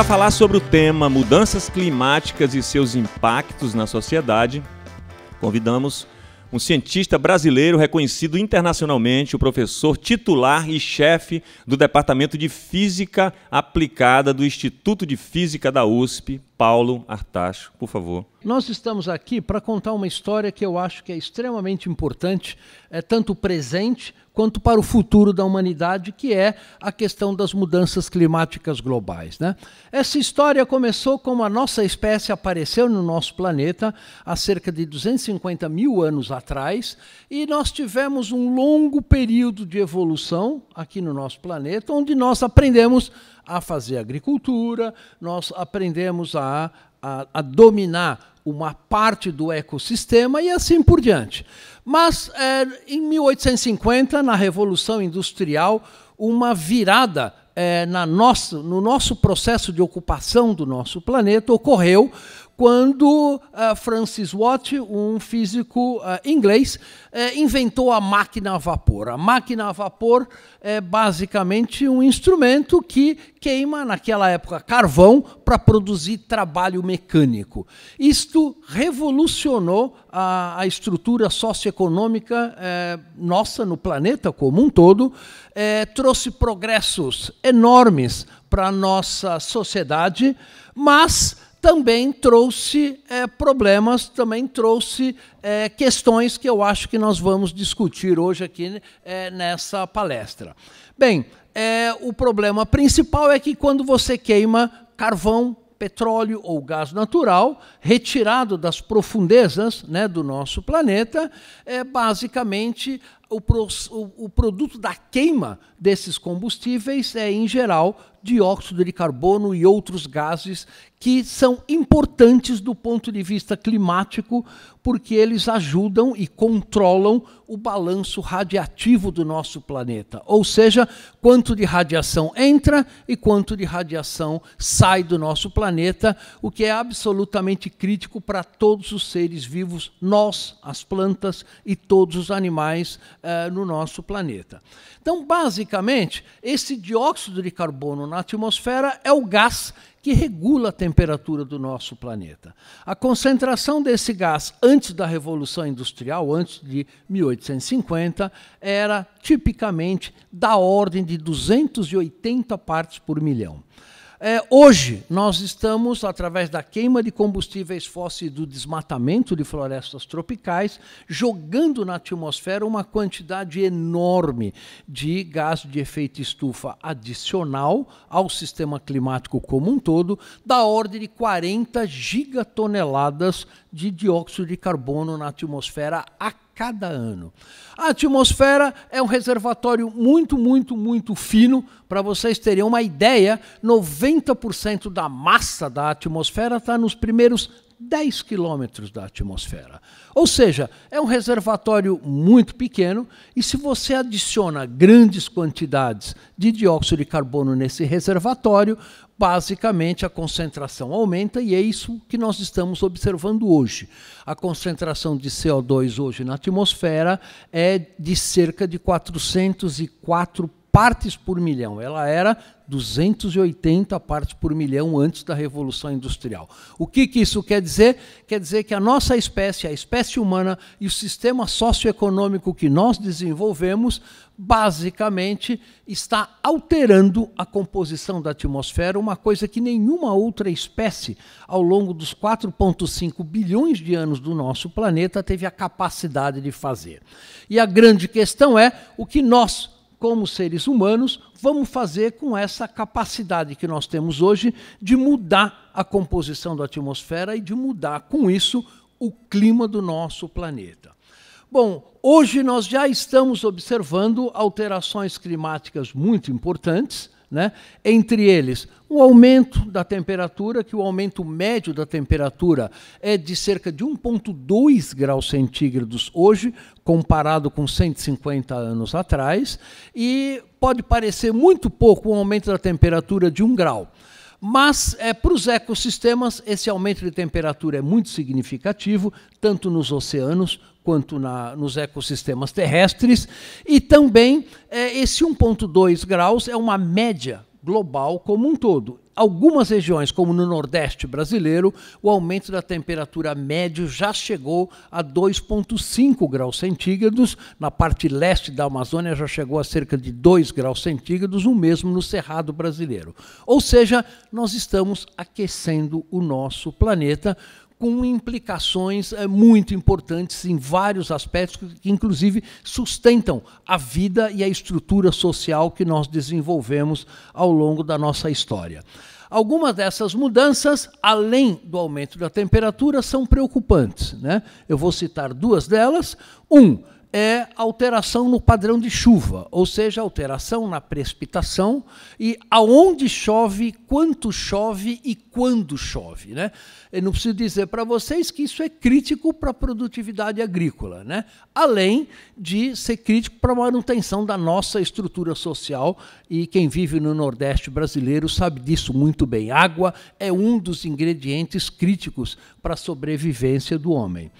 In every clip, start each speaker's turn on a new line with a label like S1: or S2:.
S1: Para falar sobre o tema mudanças climáticas e seus impactos na sociedade, convidamos um cientista brasileiro reconhecido internacionalmente, o professor titular e chefe do Departamento de Física Aplicada do Instituto de Física da USP, Paulo Artacho. Por favor.
S2: Nós estamos aqui para contar uma história que eu acho que é extremamente importante, é tanto presente quanto para o futuro da humanidade, que é a questão das mudanças climáticas globais. Né? Essa história começou como a nossa espécie apareceu no nosso planeta há cerca de 250 mil anos atrás, e nós tivemos um longo período de evolução aqui no nosso planeta, onde nós aprendemos a fazer agricultura, nós aprendemos a, a, a dominar uma parte do ecossistema e assim por diante. Mas é, em 1850, na Revolução Industrial, uma virada é, na nosso, no nosso processo de ocupação do nosso planeta ocorreu quando uh, Francis Watt, um físico uh, inglês, uh, inventou a máquina a vapor. A máquina a vapor é basicamente um instrumento que queima, naquela época, carvão para produzir trabalho mecânico. Isto revolucionou a, a estrutura socioeconômica eh, nossa no planeta como um todo, eh, trouxe progressos enormes para a nossa sociedade, mas também trouxe é, problemas, também trouxe é, questões que eu acho que nós vamos discutir hoje aqui é, nessa palestra. Bem, é, o problema principal é que quando você queima carvão, petróleo ou gás natural, retirado das profundezas né, do nosso planeta, é basicamente o, pro, o, o produto da queima desses combustíveis é, em geral, dióxido de carbono e outros gases que são importantes do ponto de vista climático, porque eles ajudam e controlam o balanço radiativo do nosso planeta, ou seja, quanto de radiação entra e quanto de radiação sai do nosso planeta, o que é absolutamente crítico para todos os seres vivos, nós, as plantas e todos os animais eh, no nosso planeta. Então, basicamente, esse dióxido de carbono na atmosfera é o gás que regula a temperatura do nosso planeta. A concentração desse gás antes da Revolução Industrial, antes de 1850, era tipicamente da ordem de 280 partes por milhão. É, hoje, nós estamos, através da queima de combustíveis fósseis e do desmatamento de florestas tropicais, jogando na atmosfera uma quantidade enorme de gás de efeito estufa adicional ao sistema climático como um todo, da ordem de 40 gigatoneladas de dióxido de carbono na atmosfera aqui cada ano. A atmosfera é um reservatório muito, muito, muito fino. Para vocês terem uma ideia, 90% da massa da atmosfera está nos primeiros 10 quilômetros da atmosfera. Ou seja, é um reservatório muito pequeno e se você adiciona grandes quantidades de dióxido de carbono nesse reservatório, basicamente a concentração aumenta e é isso que nós estamos observando hoje. A concentração de CO2 hoje na atmosfera é de cerca de 404 partes por milhão. Ela era 280 partes por milhão antes da Revolução Industrial. O que, que isso quer dizer? Quer dizer que a nossa espécie, a espécie humana e o sistema socioeconômico que nós desenvolvemos, basicamente está alterando a composição da atmosfera, uma coisa que nenhuma outra espécie, ao longo dos 4,5 bilhões de anos do nosso planeta, teve a capacidade de fazer. E a grande questão é o que nós, como seres humanos, vamos fazer com essa capacidade que nós temos hoje de mudar a composição da atmosfera e de mudar, com isso, o clima do nosso planeta. Bom, hoje nós já estamos observando alterações climáticas muito importantes né? Entre eles, o aumento da temperatura, que o aumento médio da temperatura é de cerca de 1,2 graus centígrados hoje, comparado com 150 anos atrás, e pode parecer muito pouco um aumento da temperatura de 1 grau. Mas é, para os ecossistemas, esse aumento de temperatura é muito significativo, tanto nos oceanos quanto na, nos ecossistemas terrestres. E também é, esse 1,2 graus é uma média global como um todo. Algumas regiões, como no Nordeste brasileiro, o aumento da temperatura médio já chegou a 2,5 graus centígrados. Na parte leste da Amazônia já chegou a cerca de 2 graus centígrados, o mesmo no Cerrado brasileiro. Ou seja, nós estamos aquecendo o nosso planeta, com implicações eh, muito importantes em vários aspectos, que inclusive sustentam a vida e a estrutura social que nós desenvolvemos ao longo da nossa história. Algumas dessas mudanças, além do aumento da temperatura, são preocupantes. Né? Eu vou citar duas delas. Um, é alteração no padrão de chuva, ou seja, alteração na precipitação e aonde chove, quanto chove e quando chove. Né? Eu não preciso dizer para vocês que isso é crítico para a produtividade agrícola, né? além de ser crítico para a manutenção da nossa estrutura social e quem vive no Nordeste brasileiro sabe disso muito bem. Água é um dos ingredientes críticos para a sobrevivência do homem.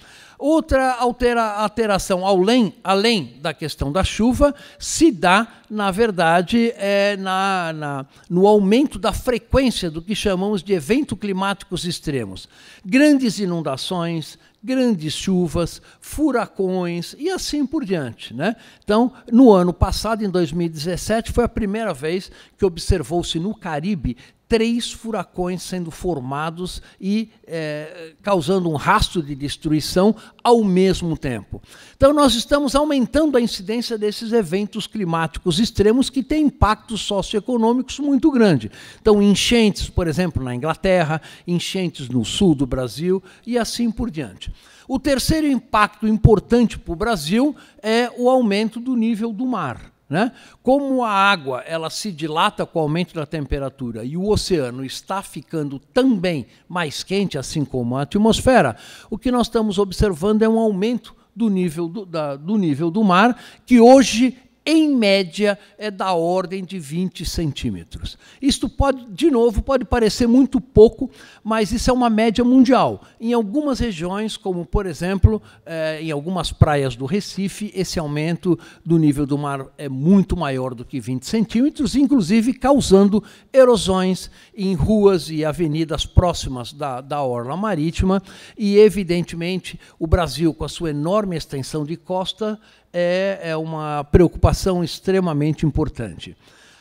S2: Outra altera, alteração além, além da questão da chuva se dá, na verdade, é, na, na, no aumento da frequência do que chamamos de eventos climáticos extremos. Grandes inundações, grandes chuvas, furacões e assim por diante. Né? Então, no ano passado, em 2017, foi a primeira vez que observou-se no Caribe três furacões sendo formados e é, causando um rastro de destruição ao mesmo tempo. Então, nós estamos aumentando a incidência desses eventos climáticos extremos que têm impactos socioeconômicos muito grandes. Então, enchentes, por exemplo, na Inglaterra, enchentes no sul do Brasil e assim por diante. O terceiro impacto importante para o Brasil é o aumento do nível do mar. Né? Como a água ela se dilata com o aumento da temperatura e o oceano está ficando também mais quente, assim como a atmosfera, o que nós estamos observando é um aumento do nível do, da, do nível do mar, que hoje em média, é da ordem de 20 centímetros. Isto pode, de novo, pode parecer muito pouco, mas isso é uma média mundial. Em algumas regiões, como por exemplo, eh, em algumas praias do Recife, esse aumento do nível do mar é muito maior do que 20 centímetros, inclusive causando erosões em ruas e avenidas próximas da, da orla marítima. E, evidentemente, o Brasil, com a sua enorme extensão de costa, é, é uma preocupação extremamente importante.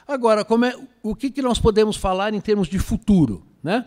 S2: Agora, é, o que, que nós podemos falar em termos de futuro? Né?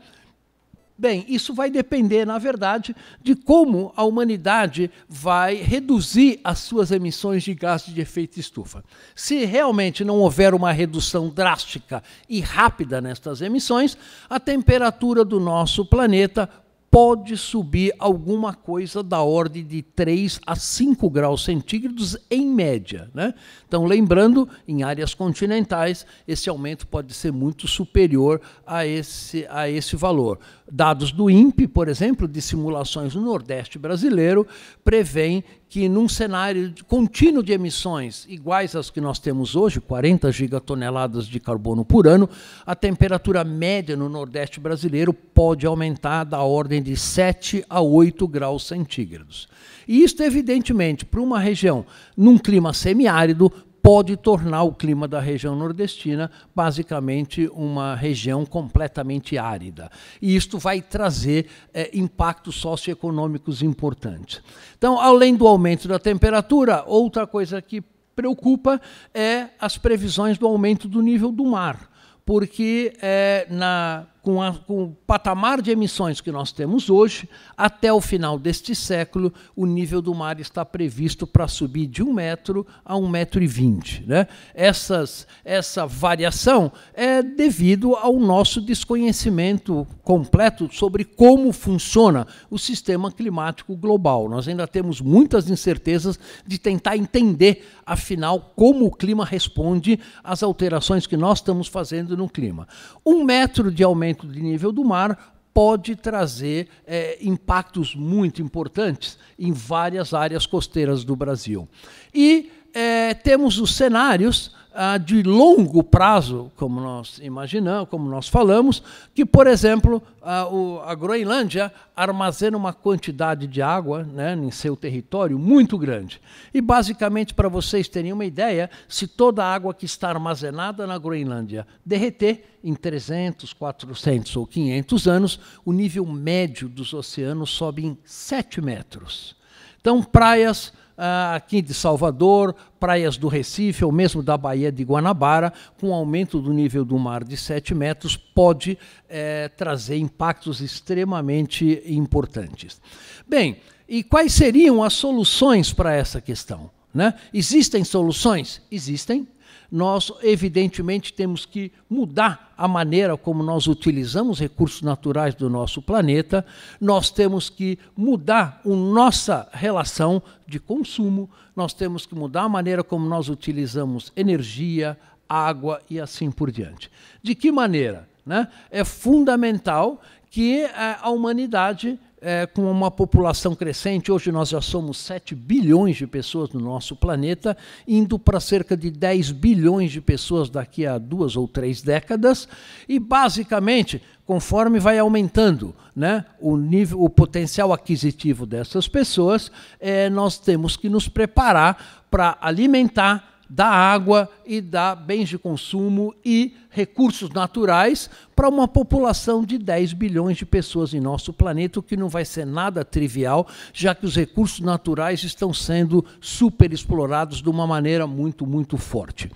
S2: Bem, isso vai depender, na verdade, de como a humanidade vai reduzir as suas emissões de gases de efeito estufa. Se realmente não houver uma redução drástica e rápida nestas emissões, a temperatura do nosso planeta pode subir alguma coisa da ordem de 3 a 5 graus centígrados em média. Né? Então, lembrando, em áreas continentais, esse aumento pode ser muito superior a esse, a esse valor. Dados do INPE, por exemplo, de simulações no Nordeste brasileiro, prevêem que num cenário contínuo de emissões iguais às que nós temos hoje, 40 gigatoneladas de carbono por ano, a temperatura média no Nordeste brasileiro pode aumentar da ordem de 7 a 8 graus centígrados. E isto, evidentemente, para uma região num clima semiárido, pode tornar o clima da região nordestina basicamente uma região completamente árida. E isto vai trazer é, impactos socioeconômicos importantes. Então, além do aumento da temperatura, outra coisa que preocupa é as previsões do aumento do nível do mar, porque é, na com, a, com, o patamar de emissões que nós temos hoje, até o final deste século, o nível do mar está previsto para subir de um metro a um metro e vinte. Né? Essas, essa variação é devido ao nosso desconhecimento completo sobre como funciona o sistema climático global. Nós ainda temos muitas incertezas de tentar entender, afinal, como o clima responde às alterações que nós estamos fazendo no clima. Um metro de aumento aumento de nível do mar pode trazer é, impactos muito importantes em várias áreas costeiras do Brasil. E é, temos os cenários ah, de longo prazo, como nós imaginamos, como nós falamos, que, por exemplo, a, ah, o, a Groenlândia armazena uma quantidade de água né, em seu território muito grande. E, basicamente, para vocês terem uma ideia, se toda a água que está armazenada na Groenlândia derreter, em 300, 400 ou 500 anos, o nível médio dos oceanos sobe em 7 metros. Então, praias ah, aqui de Salvador, praias do Recife ou mesmo da Baía de Guanabara, com aumento do nível do mar de 7 metros, pode é, trazer impactos extremamente importantes. Bem, e quais seriam as soluções para essa questão? Né? Existem soluções? Existem nós evidentemente temos que mudar a maneira como nós utilizamos recursos naturais do nosso planeta, nós temos que mudar a nossa relação de consumo, nós temos que mudar a maneira como nós utilizamos energia, água e assim por diante. De que maneira? Né? É fundamental que eh, a humanidade é, com uma população crescente, hoje nós já somos 7 bilhões de pessoas no nosso planeta, indo para cerca de 10 bilhões de pessoas daqui a duas ou três décadas, e basicamente, conforme vai aumentando né, o, nível, o potencial aquisitivo dessas pessoas, é, nós temos que nos preparar para alimentar da água e da bens de consumo e recursos naturais para uma população de 10 bilhões de pessoas em nosso planeta, o que não vai ser nada trivial, já que os recursos naturais estão sendo superexplorados de uma maneira muito, muito forte.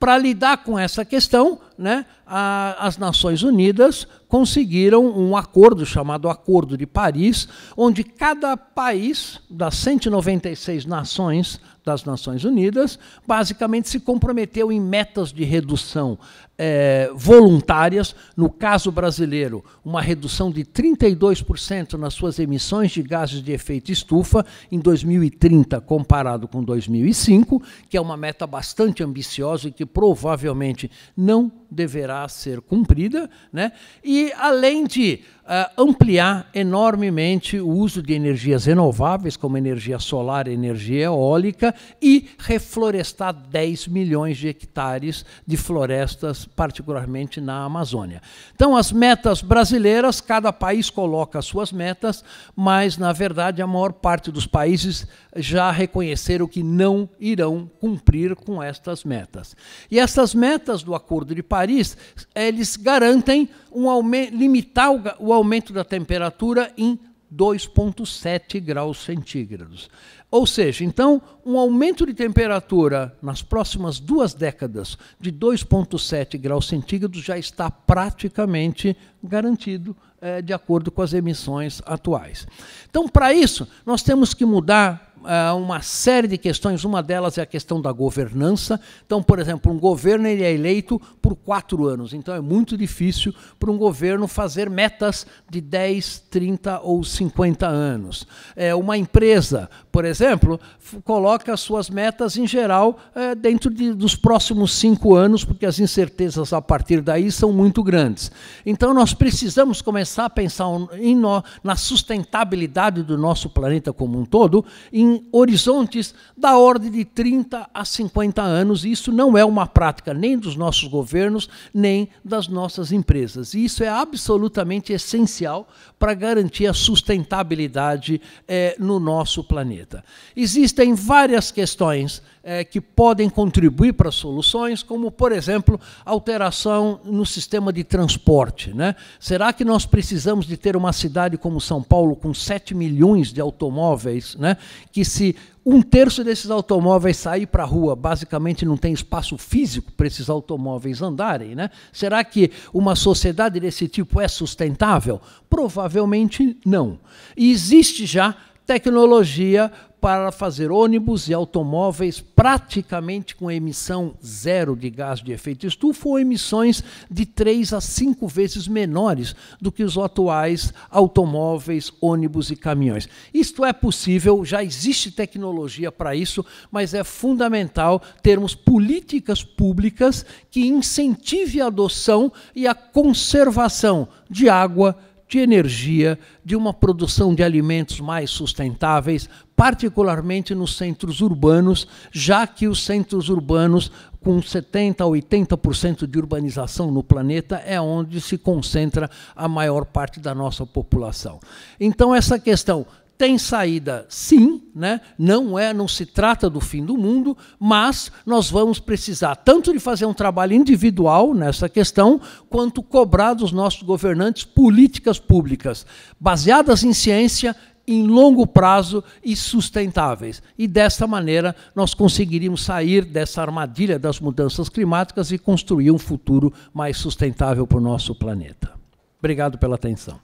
S2: Para lidar com essa questão, né, a, as Nações Unidas conseguiram um acordo chamado Acordo de Paris, onde cada país das 196 nações das Nações Unidas basicamente se comprometeu em metas de redução é, voluntárias, no caso brasileiro, uma redução de 32% nas suas emissões de gases de efeito estufa em 2030 comparado com 2005, que é uma meta bastante ambiciosa e que provavelmente não deverá ser cumprida, né? e além de uh, ampliar enormemente o uso de energias renováveis, como energia solar, energia eólica, e reflorestar 10 milhões de hectares de florestas, particularmente na Amazônia. Então, as metas brasileiras, cada país coloca as suas metas, mas, na verdade, a maior parte dos países já reconheceram que não irão cumprir com estas metas. E essas metas do Acordo de Paris Paris, eles garantem um aumento, limitar o, o aumento da temperatura em 2,7 graus centígrados. Ou seja, então, um aumento de temperatura nas próximas duas décadas de 2,7 graus centígrados já está praticamente garantido é, de acordo com as emissões atuais. Então, para isso, nós temos que mudar é, uma série de questões. Uma delas é a questão da governança. Então, por exemplo, um governo ele é eleito por quatro anos. Então, é muito difícil para um governo fazer metas de 10, 30 ou 50 anos. É, uma empresa, por exemplo, coloca suas metas, em geral, é, dentro de, dos próximos cinco anos, porque as incertezas a partir daí são muito grandes. Então, nós precisamos começar a pensar no, na sustentabilidade do nosso planeta como um todo, em em horizontes da ordem de 30 a 50 anos. E isso não é uma prática nem dos nossos governos, nem das nossas empresas. E isso é absolutamente essencial para garantir a sustentabilidade é, no nosso planeta. Existem várias questões é, que podem contribuir para soluções, como, por exemplo, alteração no sistema de transporte. Né? Será que nós precisamos de ter uma cidade como São Paulo, com 7 milhões de automóveis, né? que se um terço desses automóveis sair para a rua, basicamente não tem espaço físico para esses automóveis andarem, né? Será que uma sociedade desse tipo é sustentável? Provavelmente não. E existe já tecnologia para fazer ônibus e automóveis praticamente com emissão zero de gás de efeito estufa ou emissões de três a cinco vezes menores do que os atuais automóveis, ônibus e caminhões. Isto é possível, já existe tecnologia para isso, mas é fundamental termos políticas públicas que incentive a adoção e a conservação de água, de energia, de uma produção de alimentos mais sustentáveis, particularmente nos centros urbanos, já que os centros urbanos, com 70% a 80% de urbanização no planeta, é onde se concentra a maior parte da nossa população. Então, essa questão tem saída, sim, né? não é, não se trata do fim do mundo, mas nós vamos precisar tanto de fazer um trabalho individual nessa questão, quanto cobrar dos nossos governantes políticas públicas baseadas em ciência, em longo prazo e sustentáveis. E dessa maneira nós conseguiríamos sair dessa armadilha das mudanças climáticas e construir um futuro mais sustentável para o nosso planeta. Obrigado pela atenção.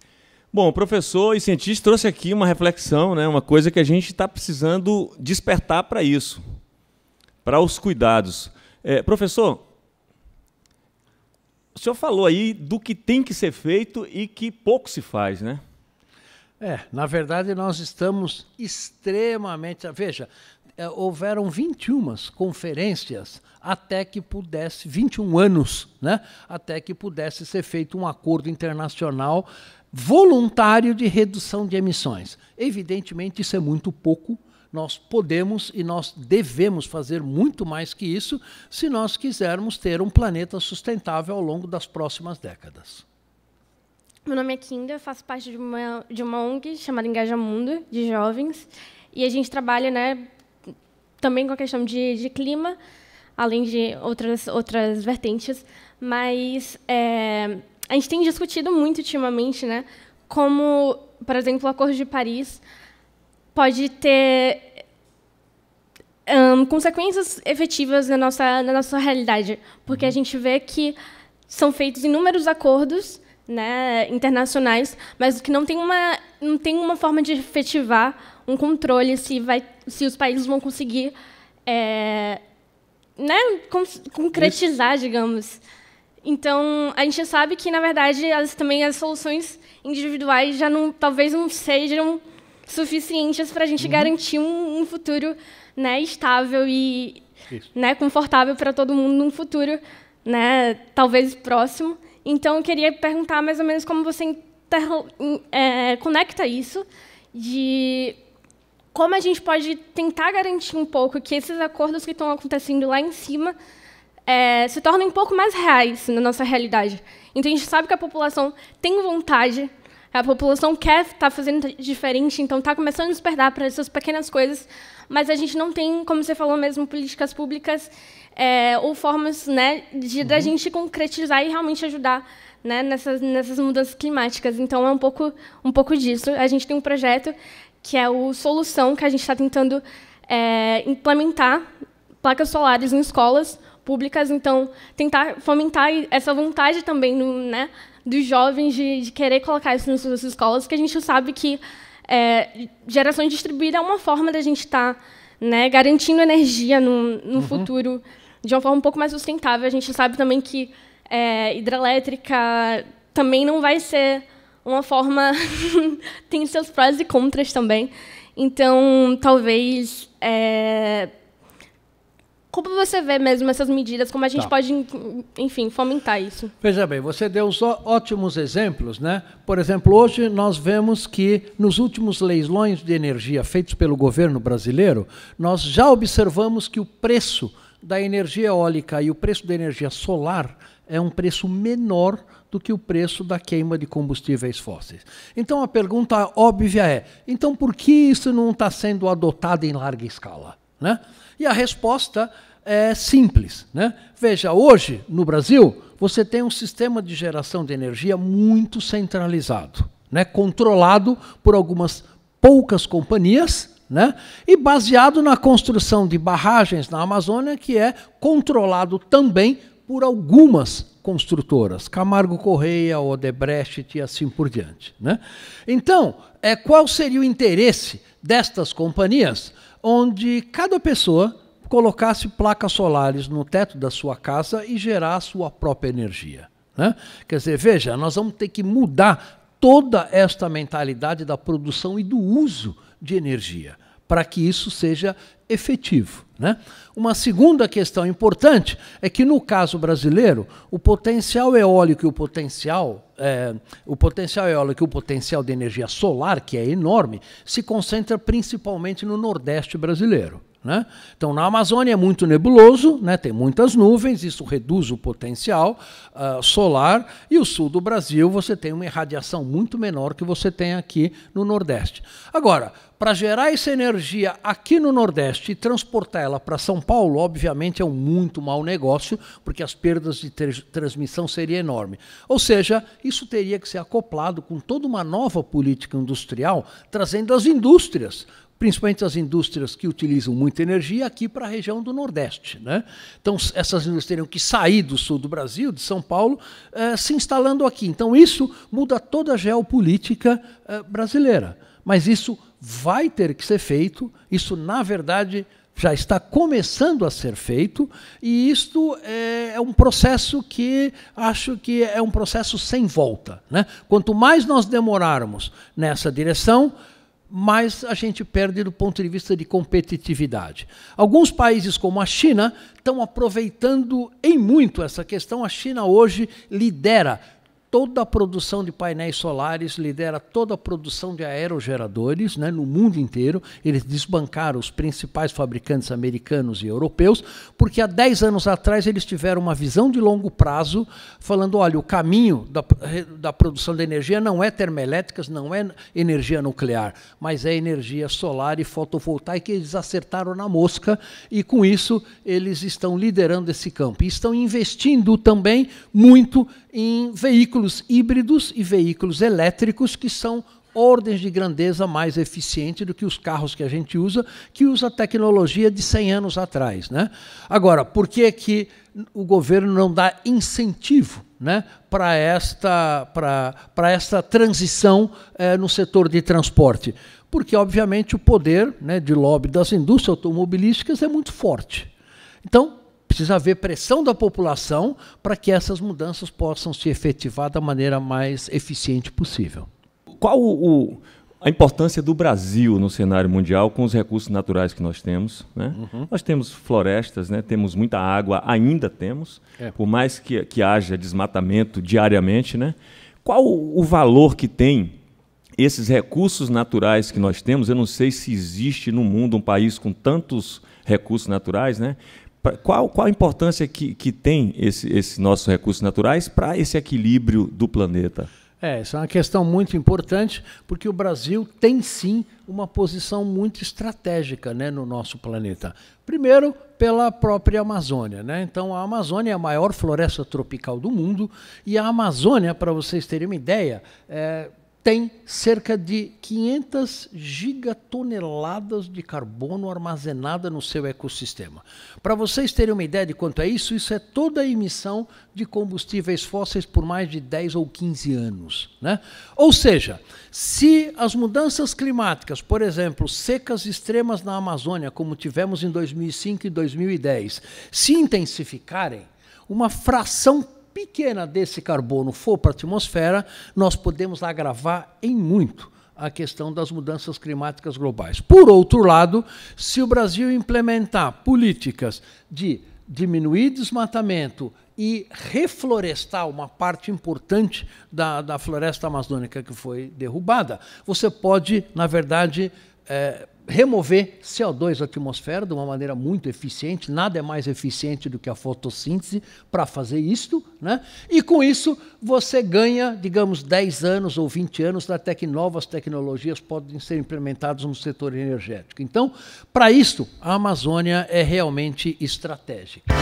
S1: Bom, professor e cientista trouxe aqui uma reflexão, né, uma coisa que a gente está precisando despertar para isso, para os cuidados. É, professor, o senhor falou aí do que tem que ser feito e que pouco se faz, né?
S2: É, na verdade nós estamos extremamente. Veja, é, houveram 21 conferências até que pudesse, 21 anos, né? Até que pudesse ser feito um acordo internacional voluntário de redução de emissões. Evidentemente, isso é muito pouco. Nós podemos e nós devemos fazer muito mais que isso se nós quisermos ter um planeta sustentável ao longo das próximas décadas.
S3: Meu nome é Kinda, faço parte de uma, de uma ONG chamada Engaja Mundo, de jovens, e a gente trabalha né, também com a questão de, de clima, além de outras, outras vertentes, mas é, a gente tem discutido muito ultimamente, né? Como, por exemplo, o Acordo de Paris pode ter um, consequências efetivas na nossa, na nossa realidade, porque a uhum. gente vê que são feitos inúmeros acordos né, internacionais, mas que não tem, uma, não tem uma forma de efetivar um controle se, vai, se os países vão conseguir é, né, concretizar, digamos. Então, a gente sabe que, na verdade, as, também as soluções individuais já não, talvez não sejam suficientes para a gente uhum. garantir um, um, futuro né, estável e né, confortável para todo mundo num futuro né, talvez próximo. Então, eu queria perguntar mais ou menos como você inter, é, conecta isso de como a gente pode tentar garantir um pouco que esses acordos que estão acontecendo lá em cima é, se tornem um pouco mais reais assim, na nossa realidade. Então, a gente sabe que a população tem vontade, a população quer estar tá fazendo diferente, então está começando a despertar para essas pequenas coisas, mas a gente não tem, como você falou mesmo, políticas públicas é, ou formas né, de uhum. da gente concretizar e realmente ajudar né, nessas, nessas mudanças climáticas. Então, é um pouco, um pouco disso. A gente tem um projeto que é o Solução, que a gente está tentando é, implementar placas solares em escolas, públicas. Então, tentar fomentar essa vontade também no, né, dos jovens de, de, querer colocar isso nas suas escolas, que a gente sabe que é, gerações distribuídas é uma forma da gente estar tá, né, garantindo energia no, no uhum. futuro de uma forma um pouco mais sustentável. A gente sabe também que é, hidrelétrica também não vai ser uma forma tem seus prós e contras também. Então, talvez é, como você vê mesmo essas medidas, como a gente tá. pode, enfim, fomentar isso?
S2: Veja bem, você deu ótimos exemplos, né? Por exemplo, hoje nós vemos que nos últimos leilões de energia feitos pelo governo brasileiro, nós já observamos que o preço da energia eólica e o preço da energia solar é um preço menor do que o preço da queima de combustíveis fósseis. Então a pergunta óbvia é: então por que isso não está sendo adotado em larga escala? Né? E a resposta é simples. Né? Veja, hoje, no Brasil, você tem um sistema de geração de energia muito centralizado, né? controlado por algumas poucas companhias. Né? E baseado na construção de barragens na Amazônia, que é controlado também por algumas construtoras, Camargo Correia, Odebrecht e assim por diante. Né? Então, é, qual seria o interesse destas companhias? onde cada pessoa colocasse placas solares no teto da sua casa e gerasse a sua própria energia. Né? Quer dizer, veja, nós vamos ter que mudar toda esta mentalidade da produção e do uso de energia para que isso seja efetivo. Né? Uma segunda questão importante é que, no caso brasileiro, o potencial eólico e o potencial é, o potencial eólico e o potencial de energia solar, que é enorme, se concentra principalmente no Nordeste brasileiro. Né? Então, na Amazônia é muito nebuloso, né? tem muitas nuvens, isso reduz o potencial uh, solar, e o sul do Brasil você tem uma irradiação muito menor que você tem aqui no Nordeste. Agora, para gerar essa energia aqui no Nordeste e transportar ela para São Paulo, obviamente é um muito mau negócio, porque as perdas de transmissão seriam enormes. Ou seja, isso teria que ser acoplado com toda uma nova política industrial, trazendo as indústrias principalmente as indústrias que utilizam muita energia aqui para a região do Nordeste. Né? Então, essas indústrias teriam que sair do sul do Brasil, de São Paulo, eh, se instalando aqui. Então, isso muda toda a geopolítica eh, brasileira. Mas isso vai ter que ser feito, isso, na verdade, já está começando a ser feito, e isto eh, é um processo que acho que é um processo sem volta. Né? Quanto mais nós demorarmos nessa direção, mas a gente perde do ponto de vista de competitividade. Alguns países, como a China, estão aproveitando em muito essa questão. A China hoje lidera toda a produção de painéis solares, lidera toda a produção de aerogeradores né, no mundo inteiro. Eles desbancaram os principais fabricantes americanos e europeus, porque há 10 anos atrás eles tiveram uma visão de longo prazo, falando: olha, o caminho da, da produção de energia não é termoelétricas, não é energia nuclear, mas é energia solar e fotovoltaica. E eles acertaram na mosca, e com isso eles estão liderando esse campo. E estão investindo também muito em veículos híbridos e veículos elétricos, que são ordens de grandeza mais eficiente do que os carros que a gente usa, que usa tecnologia de 100 anos atrás. Né? Agora, por que, que o governo não dá incentivo né, para esta, esta transição é, no setor de transporte? Porque, obviamente, o poder né, de lobby das indústrias automobilísticas é muito forte. Então, Precisa haver pressão da população para que essas mudanças possam se efetivar da maneira mais eficiente possível.
S1: Qual o, a importância do Brasil no cenário mundial com os recursos naturais que nós temos. Né? Uhum. Nós temos florestas, né? temos muita água, ainda temos, é. por mais que, que haja desmatamento diariamente. Né? Qual o valor que tem esses recursos naturais que nós temos? Eu não sei se existe no mundo um país com tantos recursos naturais, né? qual, qual a importância que, que tem esses esse nossos recursos naturais para esse equilíbrio do planeta?
S2: É, essa é uma questão muito importante, porque o Brasil tem sim uma posição muito estratégica né, no nosso planeta. Primeiro, pela própria Amazônia. Né? Então, a Amazônia é a maior floresta tropical do mundo, e a Amazônia, para vocês terem uma ideia, é, tem cerca de 500 gigatoneladas de carbono armazenada no seu ecossistema. Para vocês terem uma ideia de quanto é isso, isso é toda a emissão de combustíveis fósseis por mais de 10 ou 15 anos. Né? Ou seja, se as mudanças climáticas, por exemplo, secas extremas na Amazônia, como tivemos em 2005 e 2010, se intensificarem, uma fração pequena desse carbono for para a atmosfera, nós podemos agravar em muito a questão das mudanças climáticas globais. Por outro lado, se o Brasil implementar políticas de diminuir desmatamento e reflorestar uma parte importante da, da floresta amazônica que foi derrubada, você pode, na verdade, é, remover CO2 da atmosfera de uma maneira muito eficiente, nada é mais eficiente do que a fotossíntese para fazer isto, né? e com isso você ganha, digamos, 10 anos ou 20 anos até que novas tecnologias podem ser implementadas no setor energético. Então, para isso, a Amazônia é realmente estratégica.